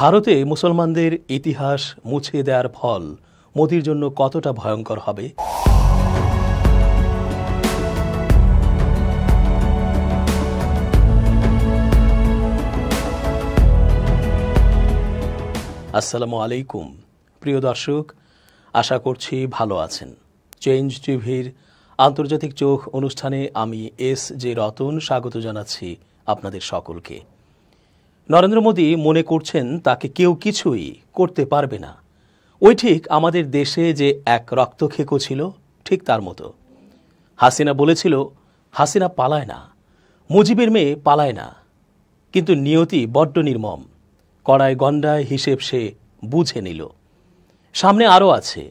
ভারতে মুসলমানদের ইতিহাস মুছে দেওয়ার ফল মোদির জন্য কতটা ভয়ঙ্কর হবে আসসালামু আলাইকুম প্রিয় দর্শক আশা করছি ভালো আছেন চেঞ্জ টিভির আন্তর্জাতিক চোখ অনুষ্ঠানে আমি এস জে রতন স্বাগত জানাচ্ছি আপনাদের সকলকে নরেন্দ্র মোদী মনে করছেন তাকে কেউ কিছুই করতে পারবে না ওই ঠিক আমাদের দেশে যে এক রক্তক্ষেকো ছিল ঠিক তার মতো হাসিনা বলেছিল হাসিনা পালায় না মুজিবের মেয়ে পালায় না কিন্তু নিয়তি বড্ড নির্মম কড়ায় গণ্ডায় হিসেব সে বুঝে নিল সামনে আরও আছে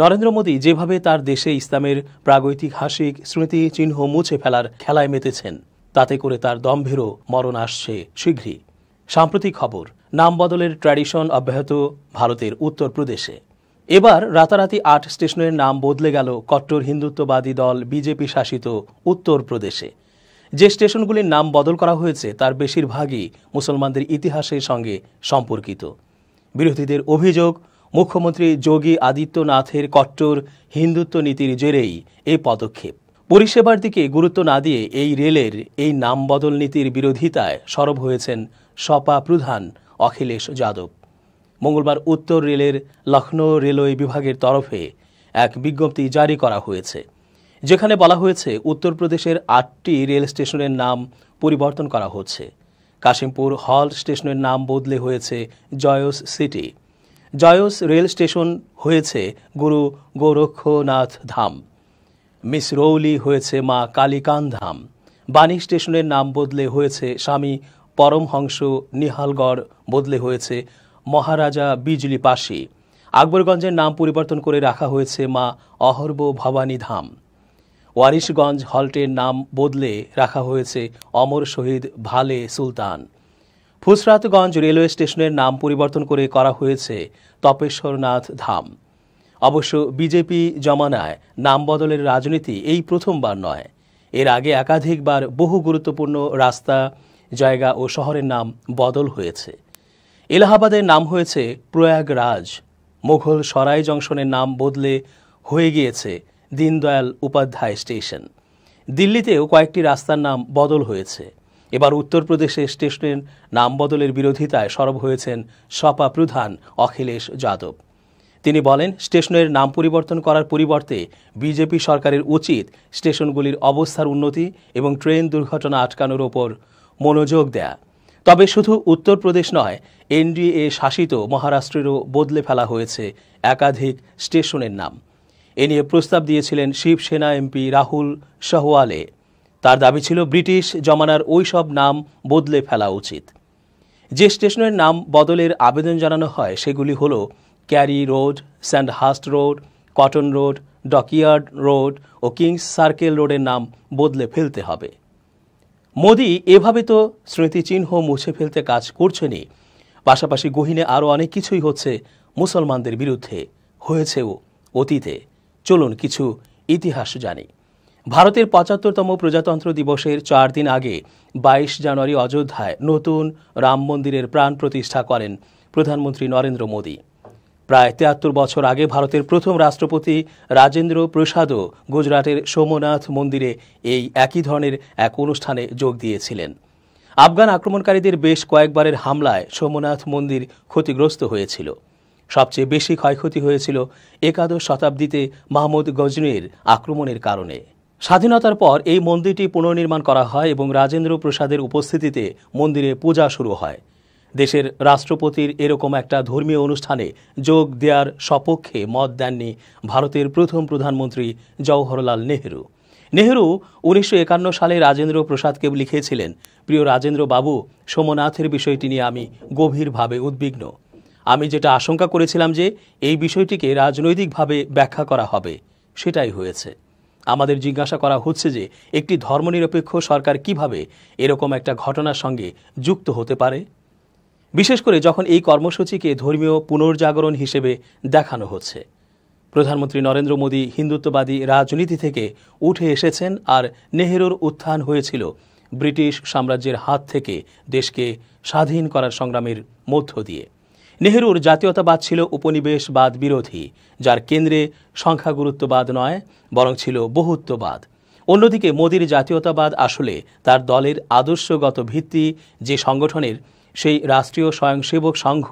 নরেন্দ্র মোদী যেভাবে তার দেশে ইসলামের প্রাগৈতিহাসিক স্মৃতি চিহ্ন মুছে ফেলার খেলায় মেতেছেন তাতে করে তার দম্ভেরও মরণ আসছে শীঘ্রই সাম্প্রতিক খবর নাম বদলের ট্র্যাডিশন অব্যাহত ভারতের উত্তরপ্রদেশে এবার রাতারাতি আট স্টেশনের নাম বদলে গেল কট্টর হিন্দুত্ববাদী দল বিজেপি শাসিত উত্তরপ্রদেশে যে স্টেশনগুলির নাম বদল করা হয়েছে তার বেশিরভাগই মুসলমানদের ইতিহাসের সঙ্গে সম্পর্কিত বিরোধীদের অভিযোগ মুখ্যমন্ত্রী যোগী আদিত্যনাথের কট্টর হিন্দুত্ব নীতির জেরেই এ পদক্ষেপ পরিষেবার দিকে গুরুত্ব না দিয়ে এই রেলের এই নাম বদল নীতির বিরোধিতায় সরব হয়েছেন সপা প্রধান অখিলেশ যাদব মঙ্গলবার উত্তর রেলের লখনৌ রেলওয়ে বিভাগের তরফে এক বিজ্ঞপ্তি জারি করা হয়েছে যেখানে বলা হয়েছে উত্তরপ্রদেশের আটটি রেল স্টেশনের নাম পরিবর্তন করা হচ্ছে কাশিমপুর হল স্টেশনের নাম বদলে হয়েছে জয়স সিটি জয়স রেল স্টেশন হয়েছে গুরু গোরক্ষনাথ ধাম মিসরৌলি হয়েছে মা কালিকান ধাম বাণী স্টেশনের নাম বদলে হয়েছে স্বামী পরমহংস নিহালগড় বদলে হয়েছে মহারাজা বিজলি পাশি আকবরগঞ্জের নাম পরিবর্তন করে রাখা হয়েছে মা অহর্ব ভবানী ধাম ওয়ারিশগঞ্জ হল্টের নাম বদলে রাখা হয়েছে অমর শহীদ ভালে সুলতান ফুসরাতগঞ্জ রেলওয়ে স্টেশনের নাম পরিবর্তন করে করা হয়েছে তপেশ্বরনাথ ধাম অবশ্য বিজেপি জমানায় নাম বদলের রাজনীতি এই প্রথমবার নয় এর আগে একাধিকবার বহু গুরুত্বপূর্ণ রাস্তা জায়গা ও শহরের নাম বদল হয়েছে এলাহাবাদের নাম হয়েছে প্রয়াগরাজ মোঘল সরাই জংশনের নাম বদলে হয়ে গিয়েছে দীনদয়াল উপাধ্যায় স্টেশন দিল্লিতেও কয়েকটি রাস্তার নাম বদল হয়েছে এবার উত্তরপ্রদেশে স্টেশনের নাম বদলের বিরোধিতায় সরব হয়েছেন সপা প্রধান অখিলেশ যাদব তিনি বলেন স্টেশনের নাম পরিবর্তন করার পরিবর্তে বিজেপি সরকারের উচিত স্টেশনগুলির অবস্থার উন্নতি এবং ট্রেন দুর্ঘটনা আটকানোর ওপর মনোযোগ দেয়া তবে শুধু উত্তরপ্রদেশ নয় এনডিএ শাসিত মহারাষ্ট্রেরও বদলে ফেলা হয়েছে একাধিক স্টেশনের নাম এ নিয়ে প্রস্তাব দিয়েছিলেন শিবসেনা এমপি রাহুল শাহওয়ালে তার দাবি ছিল ব্রিটিশ জমানার ওই সব নাম বদলে ফেলা উচিত যে স্টেশনের নাম বদলের আবেদন জানানো হয় সেগুলি হল Currey Road Sandhurst Road Cotton Road Dockyard Road ও কিংস সার্কেল রোডের নাম বদলে ফেলতে হবে মোদি এভাবে তো স্মৃতিচিহ্ন মুছে ফেলতে কাজ করছেনই পাশাপাশি গহিনে আরও অনেক কিছুই হচ্ছে মুসলমানদের বিরুদ্ধে হয়েছেও অতীতে চলুন কিছু ইতিহাস জানি ভারতের পঁচাত্তরতম প্রজাতন্ত্র দিবসের চার দিন আগে ২২ জানুয়ারি অযোধ্যায় নতুন রাম মন্দিরের প্রাণ প্রতিষ্ঠা করেন প্রধানমন্ত্রী নরেন্দ্র মোদী প্রায় তেয়াত্তর বছর আগে ভারতের প্রথম রাষ্ট্রপতি রাজেন্দ্র প্রসাদও গুজরাটের সোমনাথ মন্দিরে এই একই ধরনের এক অনুষ্ঠানে যোগ দিয়েছিলেন আফগান আক্রমণকারীদের বেশ কয়েকবারের হামলায় সোমনাথ মন্দির ক্ষতিগ্রস্ত হয়েছিল সবচেয়ে বেশি ক্ষয়ক্ষতি হয়েছিল একাদশ শতাব্দীতে মাহমুদ গজনের আক্রমণের কারণে স্বাধীনতার পর এই মন্দিরটি পুনর্নির্মাণ করা হয় এবং রাজেন্দ্র প্রসাদের উপস্থিতিতে মন্দিরে পূজা শুরু হয় দেশের রাষ্ট্রপতির এরকম একটা ধর্মীয় অনুষ্ঠানে যোগ দেওয়ার সপক্ষে মত দেননি ভারতের প্রথম প্রধানমন্ত্রী জওহরলাল নেহরু নেহরু উনিশশো সালে রাজেন্দ্র প্রসাদকে লিখেছিলেন প্রিয় রাজেন্দ্র বাবু সোমনাথের বিষয়টি নিয়ে আমি গভীরভাবে উদ্বিগ্ন আমি যেটা আশঙ্কা করেছিলাম যে এই বিষয়টিকে রাজনৈতিকভাবে ব্যাখ্যা করা হবে সেটাই হয়েছে আমাদের জিজ্ঞাসা করা হচ্ছে যে একটি ধর্মনিরপেক্ষ সরকার কিভাবে এরকম একটা ঘটনার সঙ্গে যুক্ত হতে পারে বিশেষ করে যখন এই কর্মসূচিকে ধর্মীয় পুনর্জাগরণ হিসেবে দেখানো হচ্ছে প্রধানমন্ত্রী নরেন্দ্র মোদী হিন্দুত্ববাদী রাজনীতি থেকে উঠে এসেছেন আর নেহেরুর উত্থান হয়েছিল ব্রিটিশ সাম্রাজ্যের হাত থেকে দেশকে স্বাধীন করার সংগ্রামের মধ্য দিয়ে নেহেরুর জাতীয়তাবাদ ছিল উপনিবেশবাদ বিরোধী যার কেন্দ্রে সংখ্যাগুরুত্ববাদ নয় বরং ছিল বহুত্ববাদ অন্যদিকে মোদীর জাতীয়তাবাদ আসলে তার দলের আদর্শগত ভিত্তি যে সংগঠনের সেই রাষ্ট্রীয় স্বয়ংসেবক সংঘ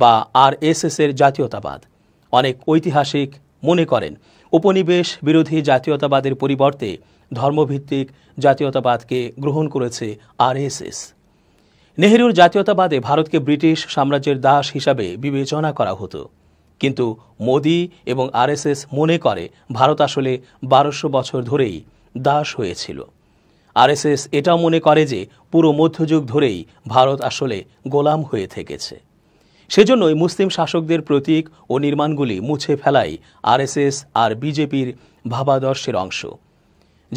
বা আরএসএসের জাতীয়তাবাদ অনেক ঐতিহাসিক মনে করেন উপনিবেশ বিরোধী জাতীয়তাবাদের পরিবর্তে ধর্মভিত্তিক জাতীয়তাবাদকে গ্রহণ করেছে আরএসএস নেহরুর জাতীয়তাবাদে ভারতকে ব্রিটিশ সাম্রাজ্যের দাস হিসাবে বিবেচনা করা হতো কিন্তু মোদি এবং আরএসএস মনে করে ভারত আসলে বারোশো বছর ধরেই দাস হয়েছিল আরএসএস এটাও মনে করে যে পুরো মধ্যযুগ ধরেই ভারত আসলে গোলাম হয়ে থেকেছে সেজন্যই মুসলিম শাসকদের প্রতীক ও নির্মাণগুলি মুছে ফেলাই আরএসএস আর বিজেপির ভাবাদর্শের অংশ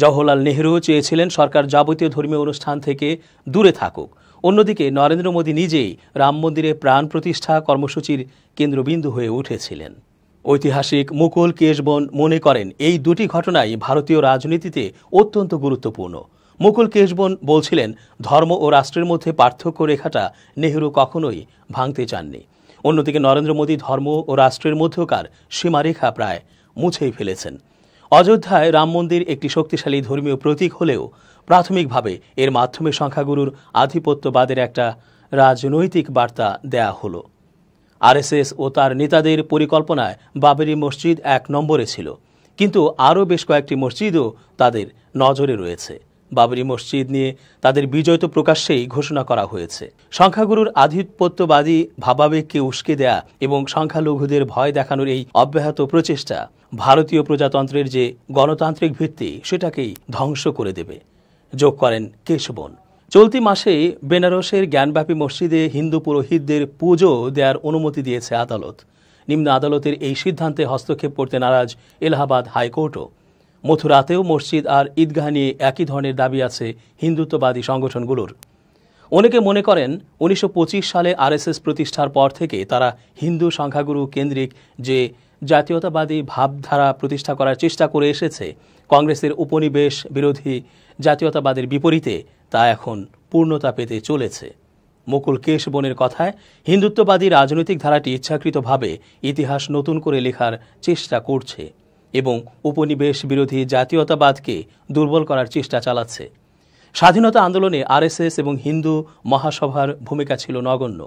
জওহরলাল নেহরু চেয়েছিলেন সরকার যাবতীয় ধর্মীয় অনুষ্ঠান থেকে দূরে থাকুক অন্যদিকে নরেন্দ্র মোদী নিজেই রাম মন্দিরে প্রাণ প্রতিষ্ঠা কর্মসূচির কেন্দ্রবিন্দু হয়ে উঠেছিলেন ঐতিহাসিক মুকুল কেশবন মনে করেন এই দুটি ঘটনাই ভারতীয় রাজনীতিতে অত্যন্ত গুরুত্বপূর্ণ মুকুল কেশবন বলছিলেন ধর্ম ও রাষ্ট্রের মধ্যে পার্থক্য রেখাটা নেহরু কখনোই ভাঙতে চাননি অন্যদিকে নরেন্দ্র মোদী ধর্ম ও রাষ্ট্রের মধ্যকার সীমারেখা প্রায় মুছেই ফেলেছেন অযোধ্যায় রাম মন্দির একটি শক্তিশালী ধর্মীয় প্রতীক হলেও প্রাথমিকভাবে এর মাধ্যমে সংখ্যাগুরুর আধিপত্যবাদের একটা রাজনৈতিক বার্তা দেয়া হলো আরএসএস ও তার নেতাদের পরিকল্পনায় বাবেরি মসজিদ এক নম্বরে ছিল কিন্তু আরও বেশ কয়েকটি মসজিদও তাদের নজরে রয়েছে বাবরি মসজিদ নিয়ে তাদের বিজয় তো প্রকাশ্যেই ঘোষণা করা হয়েছে সংখ্যাগুরুর আধিপত্যবাদী ভাবাবেগকে উস্কে দেয়া এবং সংখ্যালঘুদের ভয় দেখানোর এই অব্যাহত প্রচেষ্টা ভারতীয় প্রজাতন্ত্রের যে গণতান্ত্রিক ভিত্তি সেটাকেই ধ্বংস করে দেবে যোগ করেন কেশবন চলতি মাসে বেনারসের জ্ঞানব্যাপী মসজিদে হিন্দু পুরোহিতদের পুজো দেওয়ার অনুমতি দিয়েছে আদালত নিম্ন আদালতের এই সিদ্ধান্তে হস্তক্ষেপ করতে নারাজ এলাহাবাদ হাইকোর্টও মথুরাতেও মসজিদ আর ঈদগাহ নিয়ে একই ধরনের দাবি আছে হিন্দুত্ববাদী সংগঠনগুলোর অনেকে মনে করেন উনিশশো সালে আরএসএস প্রতিষ্ঠার পর থেকে তারা হিন্দু সংখ্যাগুরু কেন্দ্রিক যে জাতীয়তাবাদী ভাবধারা প্রতিষ্ঠা করার চেষ্টা করে এসেছে কংগ্রেসের উপনিবেশ বিরোধী জাতীয়তাবাদের বিপরীতে তা এখন পূর্ণতা পেতে চলেছে মুকুল কেশ বনের কথায় হিন্দুত্ববাদী রাজনৈতিক ধারাটি ইচ্ছাকৃতভাবে ইতিহাস নতুন করে লেখার চেষ্টা করছে এবং উপনিবেশ বিরোধী জাতীয়তাবাদকে দুর্বল করার চেষ্টা চালাচ্ছে স্বাধীনতা আন্দোলনে আরএসএস এবং হিন্দু মহাসভার ভূমিকা ছিল নগণ্য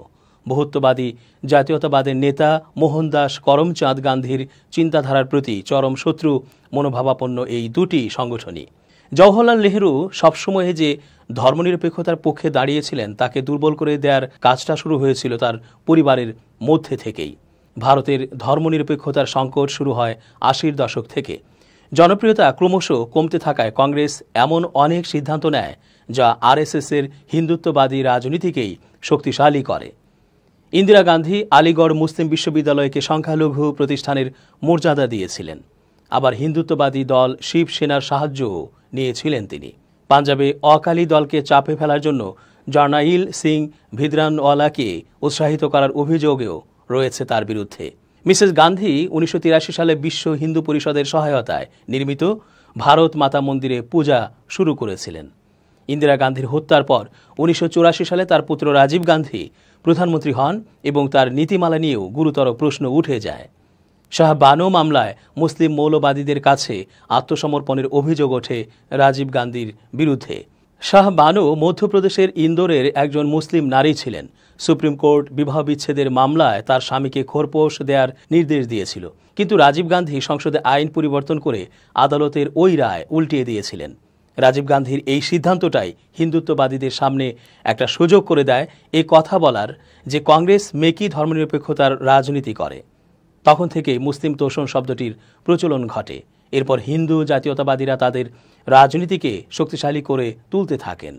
বহুত্ববাদী জাতীয়তাবাদের নেতা মোহনদাস করমচাঁদ গান্ধীর চিন্তাধারার প্রতি চরম শত্রু মনোভাবাপন্ন এই দুটি সংগঠনই জওহরলাল নেহরু সবসময়ে যে ধর্মনিরপেক্ষতার পক্ষে দাঁড়িয়েছিলেন তাকে দুর্বল করে দেওয়ার কাজটা শুরু হয়েছিল তার পরিবারের মধ্যে থেকেই ভারতের ধর্মনিরপেক্ষতার সংকট শুরু হয় আশির দশক থেকে জনপ্রিয়তা ক্রমশ কমতে থাকায় কংগ্রেস এমন অনেক সিদ্ধান্ত নেয় যা আরএসএসের হিন্দুত্ববাদী রাজনীতিকেই শক্তিশালী করে ইন্দিরা গান্ধী আলিগড় মুসলিম বিশ্ববিদ্যালয়কে সংখ্যালঘু প্রতিষ্ঠানের মর্যাদা দিয়েছিলেন আবার হিন্দুত্ববাদী দল শিবসেনার সাহায্যও নিয়েছিলেন তিনি পাঞ্জাবে অকালী দলকে চাপে ফেলার জন্য জার্নাইল সিং ভিদরানওয়ালাকে উৎসাহিত করার অভিযোগেও রয়েছে তার বিরুদ্ধে মিসেস গান্ধী উনিশশো সালে বিশ্ব হিন্দু পরিষদের সহায়তায় নির্মিত ভারত মাতা মন্দিরে পূজা শুরু করেছিলেন ইন্দিরা গান্ধীর হত্যার পর উনিশশো সালে তার পুত্র রাজীব গান্ধী প্রধানমন্ত্রী হন এবং তার নীতিমালা নিয়েও গুরুতর প্রশ্ন উঠে যায় শাহ বানো মামলায় মুসলিম মৌলবাদীদের কাছে আত্মসমর্পণের অভিযোগ ওঠে রাজীব গান্ধীর বিরুদ্ধে শাহ বানো মধ্যপ্রদেশের ইন্দোরের একজন মুসলিম নারী ছিলেন সুপ্রিম কোর্ট বিবাহ বিচ্ছেদের মামলায় তার স্বামীকে খোরপোষ দেওয়ার নির্দেশ দিয়েছিল কিন্তু রাজীব গান্ধী সংসদে আইন পরিবর্তন করে আদালতের ওই রায় উল্টিয়ে দিয়েছিলেন রাজীব গান্ধীর এই সিদ্ধান্তটাই হিন্দুত্ববাদীদের সামনে একটা সুযোগ করে দেয় এ কথা বলার যে কংগ্রেস মেকি ধর্মনিরপেক্ষতার রাজনীতি করে তখন থেকে মুসলিম তোষণ শব্দটির প্রচলন ঘটে এরপর হিন্দু জাতীয়তাবাদীরা তাদের রাজনীতিকে শক্তিশালী করে তুলতে থাকেন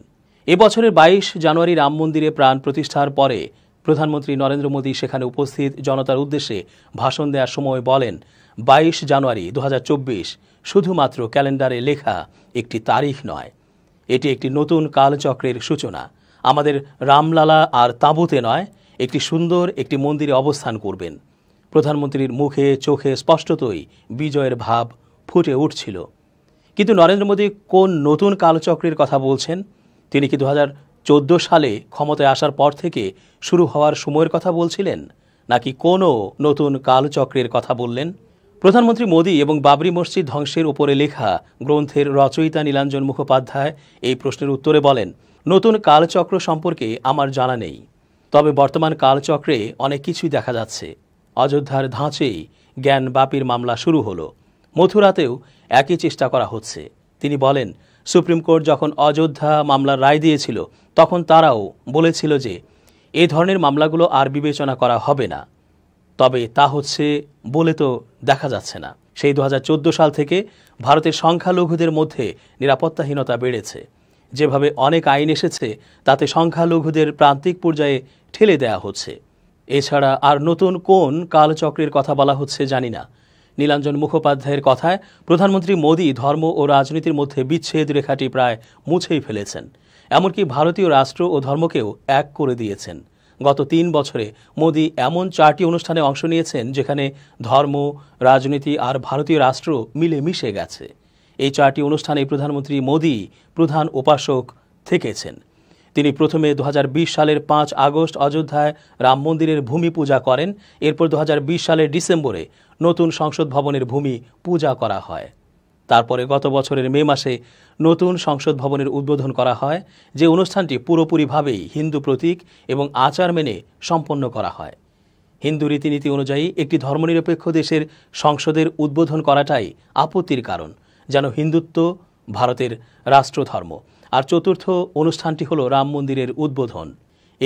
এবছরের বাইশ জানুয়ারি রাম মন্দিরে প্রাণ প্রতিষ্ঠার পরে প্রধানমন্ত্রী নরেন্দ্র মোদী সেখানে উপস্থিত জনতার উদ্দেশ্যে ভাষণ দেওয়ার সময় বলেন বাইশ জানুয়ারি দু শুধুমাত্র ক্যালেন্ডারে লেখা একটি তারিখ নয় এটি একটি নতুন কালচক্রের সূচনা আমাদের রামলালা আর তাঁবুতে নয় একটি সুন্দর একটি মন্দিরে অবস্থান করবেন প্রধানমন্ত্রীর মুখে চোখে স্পষ্টতই বিজয়ের ভাব ফুটে উঠছিল কিন্তু নরেন্দ্র মোদী কোন নতুন কালচক্রের কথা বলছেন তিনি কি দু সালে ক্ষমতায় আসার পর থেকে শুরু হওয়ার সময়ের কথা বলছিলেন নাকি কোনো নতুন কালচক্রের কথা বললেন প্রধানমন্ত্রী মোদী এবং বাবরি মসজিদ ধ্বংসের উপরে লেখা গ্রন্থের রচয়িতা নীলাঞ্জন মুখোপাধ্যায় এই প্রশ্নের উত্তরে বলেন নতুন কালচক্র সম্পর্কে আমার জানা নেই তবে বর্তমান কালচক্রে অনেক কিছুই দেখা যাচ্ছে অযোধ্যার ধাঁচেই জ্ঞান বাপির মামলা শুরু হলো মথুরাতেও একই চেষ্টা করা হচ্ছে তিনি বলেন সুপ্রিম কোর্ট যখন অযোধ্যা মামলার রায় দিয়েছিল তখন তারাও বলেছিল যে এ ধরনের মামলাগুলো আর বিবেচনা করা হবে না তবে তা হচ্ছে বলে তো দেখা যাচ্ছে না সেই দু সাল থেকে ভারতের সংখ্যালঘুদের মধ্যে নিরাপত্তাহীনতা বেড়েছে যেভাবে অনেক আইন এসেছে তাতে সংখ্যালঘুদের প্রান্তিক পর্যায়ে ঠেলে দেয়া হচ্ছে এছাড়া আর নতুন কোন কালচক্রের কথা বলা হচ্ছে জানি না নীলাঞ্জন মুখোপাধ্যায়ের কথায় প্রধানমন্ত্রী মোদী ধর্ম ও রাজনীতির মধ্যে বিচ্ছেদ রেখাটি প্রায় মুছেই ফেলেছেন এমনকি ভারতীয় রাষ্ট্র ও ধর্মকেও এক করে দিয়েছেন গত তিন বছরে মোদী এমন চারটি অনুষ্ঠানে অংশ নিয়েছেন যেখানে ধর্ম রাজনীতি আর ভারতীয় রাষ্ট্র মিলে মিশে গেছে এই চারটি অনুষ্ঠানে প্রধানমন্ত্রী মোদী প্রধান উপাসক থেকেছেন তিনি প্রথমে দু সালের পাঁচ আগস্ট অযোধ্যায় রাম মন্দিরের ভূমি পূজা করেন এরপর দু সালের ডিসেম্বরে নতুন সংসদ ভবনের ভূমি পূজা করা হয় তারপরে গত বছরের মে মাসে নতুন সংসদ ভবনের উদ্বোধন করা হয় যে অনুষ্ঠানটি পুরোপুরিভাবেই হিন্দু প্রতীক এবং আচার মেনে সম্পন্ন করা হয় হিন্দু রীতিনীতি অনুযায়ী একটি ধর্মনিরপেক্ষ দেশের সংসদের উদ্বোধন করাটাই আপত্তির কারণ যেন হিন্দুত্ব ভারতের রাষ্ট্রধর্ম আর চতুর্থ অনুষ্ঠানটি হল রাম মন্দিরের উদ্বোধন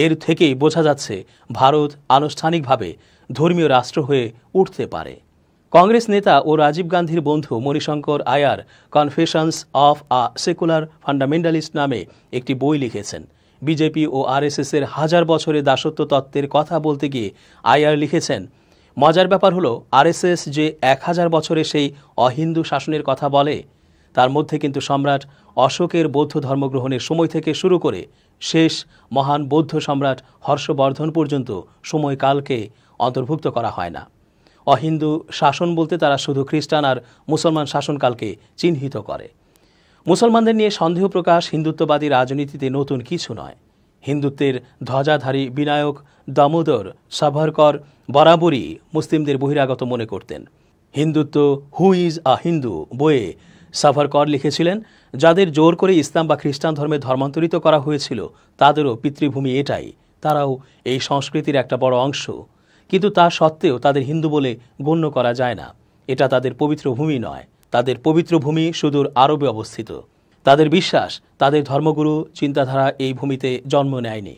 এর থেকেই বোঝা যাচ্ছে ভারত আনুষ্ঠানিকভাবে ধর্মীয় রাষ্ট্র হয়ে উঠতে পারে কংগ্রেস নেতা ও রাজীব গান্ধীর বন্ধু Manishankar Aiyar confessions of a secular fundamentalist নামে একটি বই লিখেছেন বিজেপি ও আরএসএসের হাজার বছরের দাসত্ব তত্ত্বের কথা বলতে গিয়ে আয়ার লিখেছেন মজার ব্যাপার হলো আরএসএস যে এক হাজার বছরে সেই অহিন্দু শাসনের কথা বলে তার মধ্যে কিন্তু সম্রাট অশোকের বৌদ্ধ ধর্মগ্রহণের সময় থেকে শুরু করে শেষ মহান বৌদ্ধ সম্রাট হর্ষবর্ধন পর্যন্ত সময়কালকে অন্তর্ভুক্ত করা হয় না অহিন্দু শাসন বলতে তারা শুধু খ্রিস্টান আর মুসলমান শাসনকালকে চিহ্নিত করে মুসলমানদের নিয়ে সন্দেহ প্রকাশ হিন্দুত্ববাদী রাজনীতিতে নতুন কিছু নয় হিন্দুত্বের ধ্বজাধারী বিনায়ক দামোদর সাভারকর বরাবরই মুসলিমদের বহিরাগত মনে করতেন Hindutva who is a Hindu বইয়ে কর লিখেছিলেন যাদের জোর করে ইসলাম বা খ্রিস্টান ধর্মে ধর্মান্তরিত করা হয়েছিল তাদেরও পিতৃভূমি এটাই তারাও এই সংস্কৃতির একটা বড় অংশ কিন্তু তা সত্ত্বেও তাদের হিন্দু বলে গণ্য করা যায় না এটা তাদের পবিত্র ভূমি নয় তাদের পবিত্র ভূমি সুদূর আরবে অবস্থিত তাদের বিশ্বাস তাদের ধর্মগুরু চিন্তাধারা এই ভূমিতে জন্ম নেয়নি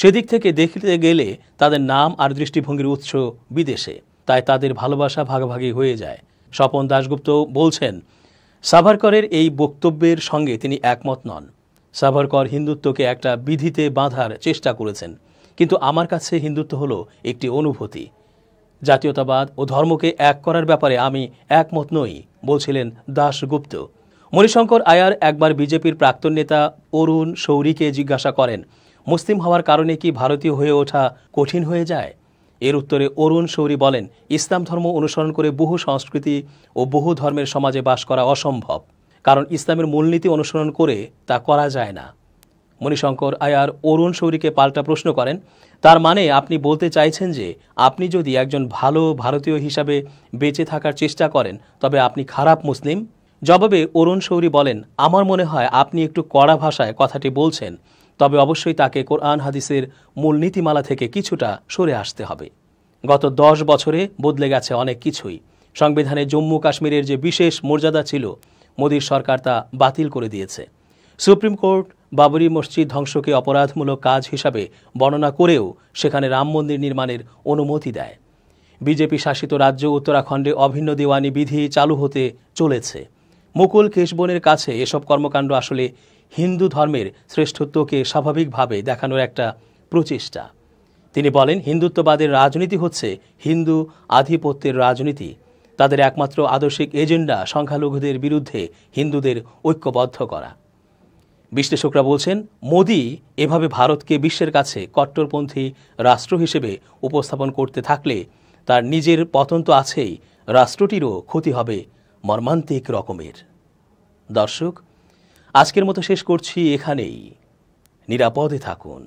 সেদিক থেকে দেখতে গেলে তাদের নাম আর দৃষ্টিভঙ্গির উৎস বিদেশে তাই তাদের ভালোবাসা ভাগাভাগি হয়ে যায় স্বপন দাশগুপ্ত বলছেন সাভারকরের এই বক্তব্যের সঙ্গে তিনি একমত নন সাভারকর হিন্দুত্বকে একটা বিধিতে বাঁধার চেষ্টা করেছেন কিন্তু আমার কাছে হিন্দুত্ব হলো একটি অনুভূতি জাতীয়তাবাদ ও ধর্মকে এক করার ব্যাপারে আমি একমত নই বলছিলেন দাশগুপ্ত মণিশঙ্কর আয়ার একবার বিজেপির প্রাক্তন নেতা অরুণ শৌরিকে জিজ্ঞাসা করেন মুসলিম হওয়ার কারণে কি ভারতীয় হয়ে ওঠা কঠিন হয়ে যায় এর উত্তরে অরুণ শৌরি বলেন ইসলাম ধর্ম অনুসরণ করে বহু সংস্কৃতি ও বহু ধর্মের সমাজে বাস করা অসম্ভব কারণ ইসলামের মূলনীতি অনুসরণ করে তা করা যায় না মণিশঙ্কর আয়ার অরুণ শৌরীকে পাল্টা প্রশ্ন করেন তার মানে আপনি বলতে চাইছেন যে আপনি যদি একজন ভালো ভারতীয় হিসাবে বেঁচে থাকার চেষ্টা করেন তবে আপনি খারাপ মুসলিম জবাবে অরুণ শৌরী বলেন আমার মনে হয় আপনি একটু কড়া ভাষায় কথাটি বলছেন তবে অবশ্যই তাকে কোরআন হাদিসের মূল নীতিমালা থেকে কিছুটা সরে আসতে হবে গত দশ বছরে বদলে গেছে অনেক কিছুই সংবিধানে জম্মু কাশ্মীরের যে বিশেষ মর্যাদা ছিল মোদীর সরকার তা বাতিল করে দিয়েছে সুপ্রিম কোর্ট বাবরি মসজিদ ধ্বংসকে অপরাধমূলক কাজ হিসাবে বর্ণনা করেও সেখানে রাম মন্দির নির্মাণের অনুমতি দেয় বিজেপি শাসিত রাজ্য উত্তরাখণ্ডে অভিন্ন দেওয়ানি বিধি চালু হতে চলেছে মুকুল কেশবনের কাছে এসব কর্মকাণ্ড আসলে হিন্দু ধর্মের শ্রেষ্ঠত্বকে স্বাভাবিকভাবে দেখানোর একটা প্রচেষ্টা তিনি বলেন হিন্দুত্ববাদের রাজনীতি হচ্ছে হিন্দু আধিপত্যের রাজনীতি তাদের একমাত্র আদর্শিক এজেন্ডা সংখ্যালঘুদের বিরুদ্ধে হিন্দুদের ঐক্যবদ্ধ করা বিশ্লেষকরা বলছেন মোদি এভাবে ভারতকে বিশ্বের কাছে কট্টরপন্থী রাষ্ট্র হিসেবে উপস্থাপন করতে থাকলে তার নিজের পতন তো আছেই রাষ্ট্রটিরও ক্ষতি হবে মর্মান্তিক রকমের দর্শক আজকের মতো শেষ করছি এখানেই নিরাপদে থাকুন